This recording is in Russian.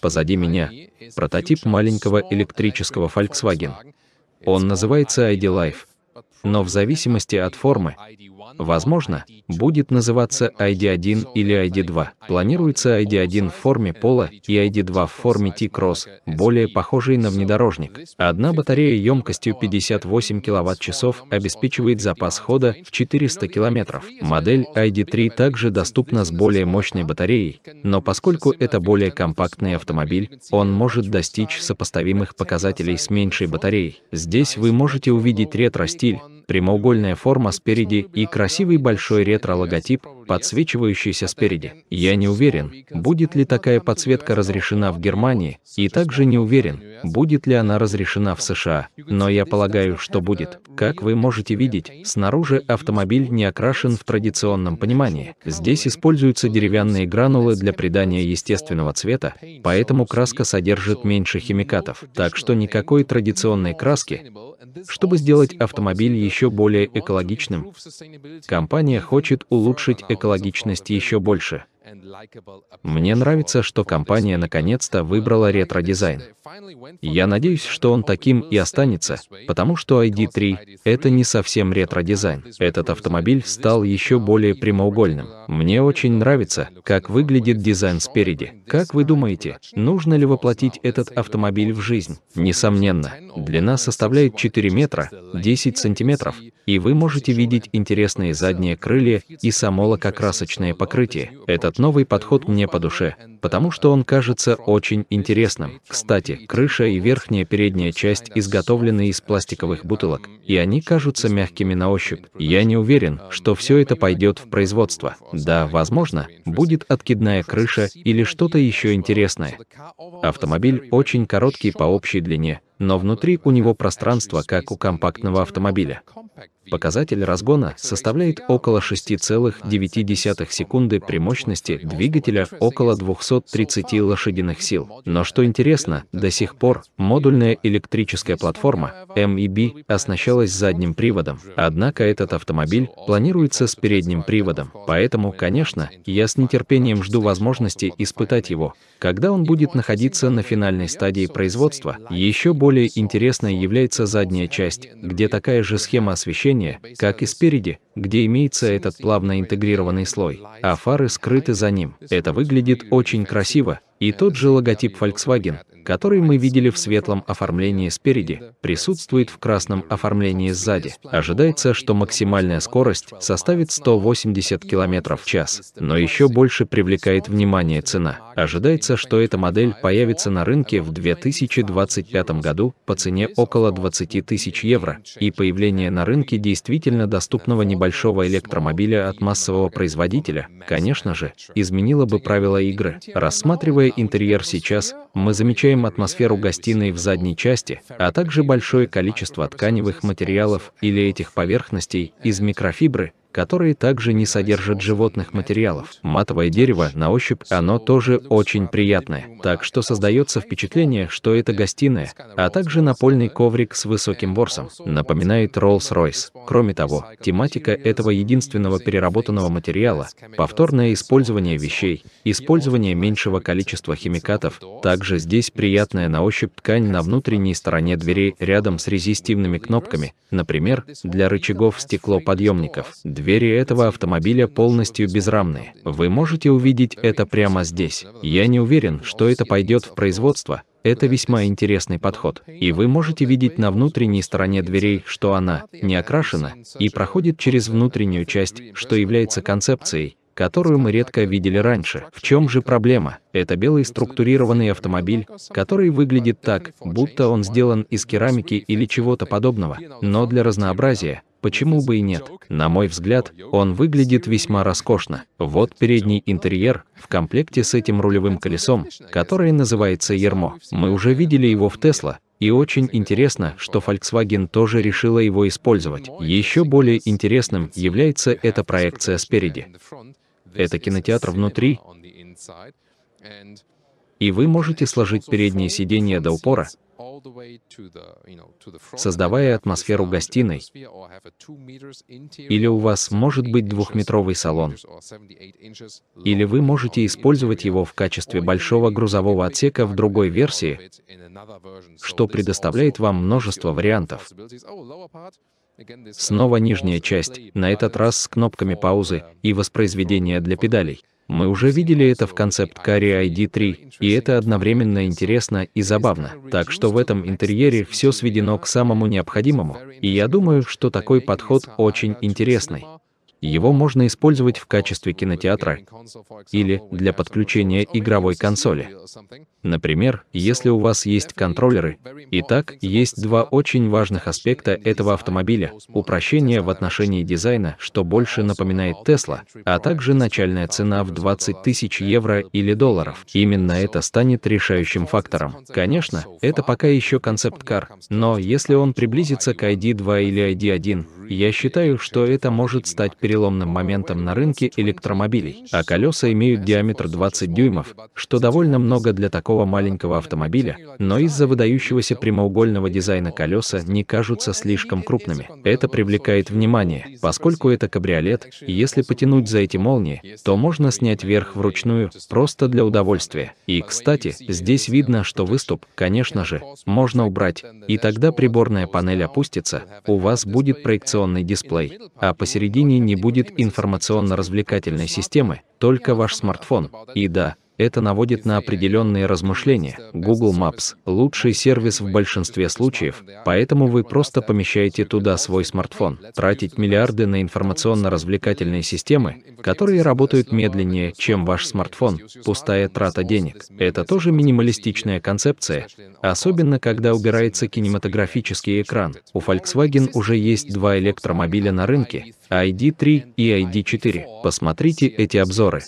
Позади меня — прототип маленького электрического Volkswagen. Он называется ID Life но в зависимости от формы, возможно, будет называться ID1 или ID2. Планируется ID1 в форме пола и ID2 в форме T-Cross, более похожий на внедорожник. Одна батарея емкостью 58 кВт-часов обеспечивает запас хода в 400 км. Модель ID3 также доступна с более мощной батареей, но поскольку это более компактный автомобиль, он может достичь сопоставимых показателей с меньшей батареей. Здесь вы можете увидеть ретро-стиль, прямоугольная форма спереди и красивый большой ретро-логотип, подсвечивающийся спереди. Я не уверен, будет ли такая подсветка разрешена в Германии, и также не уверен, будет ли она разрешена в США, но я полагаю, что будет. Как вы можете видеть, снаружи автомобиль не окрашен в традиционном понимании. Здесь используются деревянные гранулы для придания естественного цвета, поэтому краска содержит меньше химикатов, так что никакой традиционной краски, чтобы сделать автомобиль еще более экологичным, компания хочет улучшить экологичность еще больше. Мне нравится, что компания наконец-то выбрала ретро-дизайн. Я надеюсь, что он таким и останется, потому что ID3 — это не совсем ретро-дизайн. Этот автомобиль стал еще более прямоугольным. Мне очень нравится, как выглядит дизайн спереди. Как вы думаете, нужно ли воплотить этот автомобиль в жизнь? Несомненно. Длина составляет 4 метра, 10 сантиметров, и вы можете видеть интересные задние крылья и само лакокрасочное покрытие. Этот новый подход мне по душе, потому что он кажется очень интересным. Кстати, крыша и верхняя передняя часть изготовлены из пластиковых бутылок, и они кажутся мягкими на ощупь. Я не уверен, что все это пойдет в производство. Да, возможно, будет откидная крыша или что-то еще интересное. Автомобиль очень короткий по общей длине, но внутри у него пространство, как у компактного автомобиля. Показатель разгона составляет около 6,9 секунды при мощности двигателя около 230 лошадиных сил. Но что интересно, до сих пор модульная электрическая платформа MEB оснащалась задним приводом, однако этот автомобиль планируется с передним приводом, поэтому, конечно, я с нетерпением жду возможности испытать его, когда он будет находиться на финальной стадии производства, еще более более интересной является задняя часть, где такая же схема освещения, как и спереди, где имеется этот плавно интегрированный слой, а фары скрыты за ним. Это выглядит очень красиво, и тот же логотип Volkswagen, который мы видели в светлом оформлении спереди, присутствует в красном оформлении сзади. Ожидается, что максимальная скорость составит 180 км в час, но еще больше привлекает внимание цена. Ожидается, что эта модель появится на рынке в 2025 году по цене около 20 тысяч евро, и появление на рынке действительно доступного небольшого большого электромобиля от массового производителя, конечно же, изменило бы правила игры. Рассматривая интерьер сейчас, мы замечаем атмосферу гостиной в задней части, а также большое количество тканевых материалов или этих поверхностей из микрофибры, которые также не содержат животных материалов. Матовое дерево, на ощупь, оно тоже очень приятное. Так что создается впечатление, что это гостиная, а также напольный коврик с высоким ворсом. Напоминает Rolls-Royce. Кроме того, тематика этого единственного переработанного материала, повторное использование вещей, использование меньшего количества химикатов, также здесь приятная на ощупь ткань на внутренней стороне дверей рядом с резистивными кнопками, например, для рычагов стеклоподъемников двери этого автомобиля полностью безрамные. Вы можете увидеть это прямо здесь. Я не уверен, что это пойдет в производство. Это весьма интересный подход. И вы можете видеть на внутренней стороне дверей, что она не окрашена и проходит через внутреннюю часть, что является концепцией, которую мы редко видели раньше. В чем же проблема? Это белый структурированный автомобиль, который выглядит так, будто он сделан из керамики или чего-то подобного. Но для разнообразия, Почему бы и нет? На мой взгляд, он выглядит весьма роскошно. Вот передний интерьер в комплекте с этим рулевым колесом, которое называется «Ермо». Мы уже видели его в Тесла, и очень интересно, что Volkswagen тоже решила его использовать. Еще более интересным является эта проекция спереди. Это кинотеатр внутри, и вы можете сложить переднее сиденье до упора, создавая атмосферу гостиной. Или у вас может быть двухметровый салон. Или вы можете использовать его в качестве большого грузового отсека в другой версии, что предоставляет вам множество вариантов. Oh, uh, Снова нижняя часть, на этот раз с кнопками паузы uh, и воспроизведения для педалей. Мы уже видели это в концепт-каре ID3, и это одновременно интересно и забавно. Так что в этом интерьере все сведено к самому необходимому. И я думаю, что такой подход очень интересный. Его можно использовать в качестве кинотеатра или для подключения игровой консоли. Например, если у вас есть контроллеры. Итак, есть два очень важных аспекта этого автомобиля. Упрощение в отношении дизайна, что больше напоминает Тесла, а также начальная цена в 20 тысяч евро или долларов. Именно это станет решающим фактором. Конечно, это пока еще концепт-кар, но если он приблизится к ID2 или ID1, я считаю, что это может стать переломным моментом на рынке электромобилей, а колеса имеют диаметр 20 дюймов, что довольно много для такого маленького автомобиля, но из-за выдающегося прямоугольного дизайна колеса не кажутся слишком крупными. Это привлекает внимание, поскольку это кабриолет, и если потянуть за эти молнии, то можно снять верх вручную, просто для удовольствия. И, кстати, здесь видно, что выступ, конечно же, можно убрать, и тогда приборная панель опустится, у вас будет проекционный дисплей, а посередине не будет информационно-развлекательной системы, только ваш смартфон. И да, это наводит на определенные размышления. Google Maps – лучший сервис в большинстве случаев, поэтому вы просто помещаете туда свой смартфон. Тратить миллиарды на информационно-развлекательные системы, которые работают медленнее, чем ваш смартфон, пустая трата денег. Это тоже минималистичная концепция, особенно когда убирается кинематографический экран. У Volkswagen уже есть два электромобиля на рынке, ID3 и ID4. Посмотрите эти обзоры.